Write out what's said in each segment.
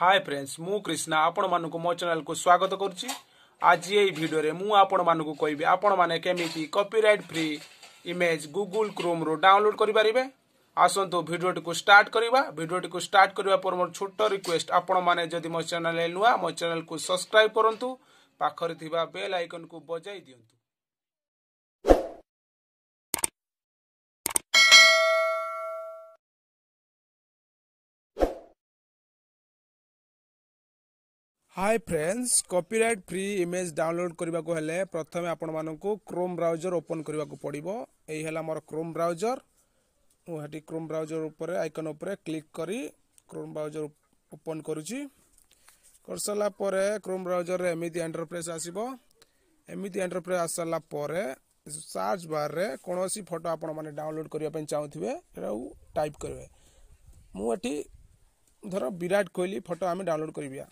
ହାଏ friends ମୁଁ କ୍ରିଷ୍ଣା ଆପଣମାନଙ୍କୁ ମୋ ଚ୍ୟାନେଲକୁ ସ୍ୱାଗତ କରୁଛି ଆଜି ଏହି ଭିଡ଼ିଓରେ ମୁଁ ଆପଣମାନଙ୍କୁ କହିବି ଆପଣମାନେ କେମିତି କପିରାଇଟ୍ ଫ୍ରି ଇମେଜ୍ ଗୁଗୁଲ୍ କ୍ରୋମ୍ରୁ ଡାଉନଲୋଡ୍ କରିପାରିବେ ଆସନ୍ତୁ ଭିଡ଼ିଓଟିକୁ ଷ୍ଟାର୍ଟ କରିବା ଭିଡ଼ିଓଟିକୁ ଷ୍ଟାର୍ଟ କରିବା ପରେ ମୋର ଛୋଟ ରିକ୍ୱେଷ୍ଟ ଆପଣମାନେ ଯଦି ମୋ ଚ୍ୟାନେଲ୍ ନୂଆ ମୋ ଚ୍ୟାନେଲ୍କୁ ସବସ୍କ୍ରାଇବ୍ କରନ୍ତୁ ପାଖରେ ଥିବା ବେଲ୍ ଆଇକନ୍କୁ ବଜାଇ ଦିଅନ୍ତୁ hi friends copyright free image download କରିବାକୁ ହେଲେ ପ୍ରଥମେ ଆପଣମାନଙ୍କୁ କ୍ରୋମ୍ ବ୍ରାଉଜର୍ ଓପନ୍ କରିବାକୁ ପଡ଼ିବ ଏଇ ହେଲା ମୋର କ୍ରୋମ୍ ବ୍ରାଉଜର୍ ମୁଁ ହେଠି କ୍ରୋମ୍ ବ୍ରାଉଜର୍ ଉପରେ ଆଇକନ୍ ଉପରେ କ୍ଲିକ୍ କରି କ୍ରୋମ୍ ବ୍ରାଉଜର୍ ଓପନ୍ କରୁଛି କରିସାରିଲା ପରେ କ୍ରୋମ୍ ବ୍ରାଉଜର୍ରେ ଏମିତି ଏଣ୍ଟରପ୍ରାଇଜ୍ ଆସିବ ଏମିତି ଏଣ୍ଟରପ୍ରାଇଜ୍ ଆସିସାରିଲା ପରେ ସର୍ଚ୍ଚ ବାର୍ରେ କୌଣସି ଫଟୋ ଆପଣମାନେ ଡାଉନଲୋଡ଼୍ କରିବା ପାଇଁ ଚାହୁଁଥିବେ ଏଟାକୁ ଟାଇପ୍ କରିବେ ମୁଁ ଏଠି ଧର ବିରାଟ କୋହଲି ଫଟୋ ଆମେ ଡାଉନଲୋଡ଼୍ କରିବା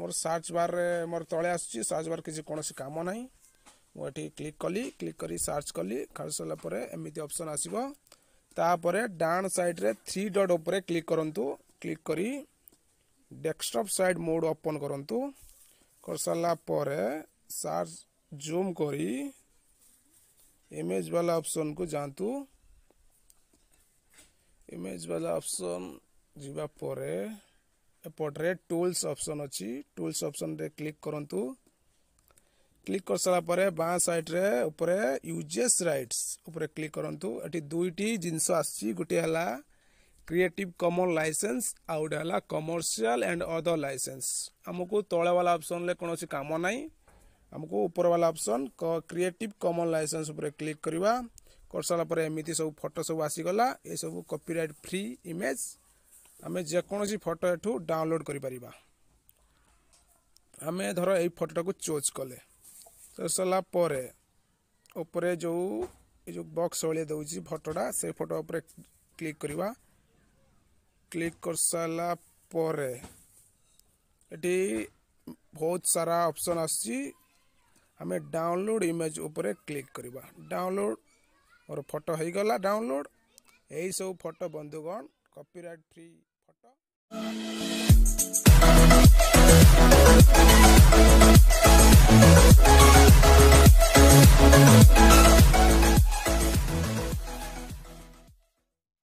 मोर सर्च बार रे मोर तले आस सर्च बार किसी कोनो से काम नै मो एठी क्लिक करली क्लिक करी सर्च करली खालसला परे एमिति ऑप्शन आसीबो ता परे डान साइड रे 3 डॉट ऊपर क्लिक करंतु क्लिक करी डेस्कटॉप साइड मोड ओपन करंतु करसला परे सर्च जूम करी इमेज वाला ऑप्शन को जानतु इमेज वाला ऑप्शन जीवा परे ଏପଟରେ ଟୁଲ୍ସ ଅପସନ୍ ଅଛି ଟୁଲ୍ସ ଅପସନ୍ରେ କ୍ଲିକ୍ କରନ୍ତୁ କ୍ଲିକ୍ କରିସାରିଲା ପରେ ବାଁ ସାଇଡ଼୍ରେ ଉପରେ ୟୁଜେସ୍ ରାଇଟ୍ସ ଉପରେ କ୍ଲିକ୍ କରନ୍ତୁ ଏଠି ଦୁଇଟି ଜିନିଷ ଆସିଛି ଗୋଟିଏ ହେଲା କ୍ରିଏଟିଭ୍ କମନ୍ ଲାଇସେନ୍ସ ଆଉ ଗୋଟେ ହେଲା କମର୍ସିଆଲ୍ ଆଣ୍ଡ ଅଦର ଲାଇସେନ୍ସ ଆମକୁ ତଳବାଲା ଅପସନ୍ରେ କୌଣସି କାମ ନାହିଁ ଆମକୁ ଉପରବାଲା ଅପସନ୍ କ୍ରିଏଟିଭ୍ କମନ୍ ଲାଇସେନ୍ସ ଉପରେ କ୍ଲିକ୍ କରିବା କରିସାରିଲା ପରେ ଏମିତି ସବୁ ଫଟୋ ସବୁ ଆସିଗଲା ଏସବୁ କପିରାଇଟ୍ ଫ୍ରି ଇମେଜ୍ ଆମେ ଯେକୌଣସି ଫଟୋ ଏଠୁ ଡାଉନଲୋଡ଼୍ କରିପାରିବା ଆମେ ଧର ଏଇ ଫଟୋଟାକୁ ଚୁଜ୍ କଲେ ଚୁଜ୍ କଲା ପରେ ଉପରେ ଯେଉଁ ଏ ଯେଉଁ ବକ୍ସ ଭଳିଆ ଦେଉଛି ଫଟୋଟା ସେ ଫଟୋ ଉପରେ କ୍ଲିକ୍ କରିବା କ୍ଲିକ୍ କରିସାରିଲା ପରେ ଏଠି ବହୁତ ସାରା ଅପସନ୍ ଆସୁଛି ଆମେ ଡାଉନଲୋଡ଼୍ ଇମେଜ୍ ଉପରେ କ୍ଲିକ୍ କରିବା ଡାଉନଲୋଡ଼୍ ମୋର ଫଟୋ ହୋଇଗଲା ଡାଉନଲୋଡ଼୍ ଏହିସବୁ ଫଟୋ ବନ୍ଧୁଗଣ कॉपीराइट फ्री फोटो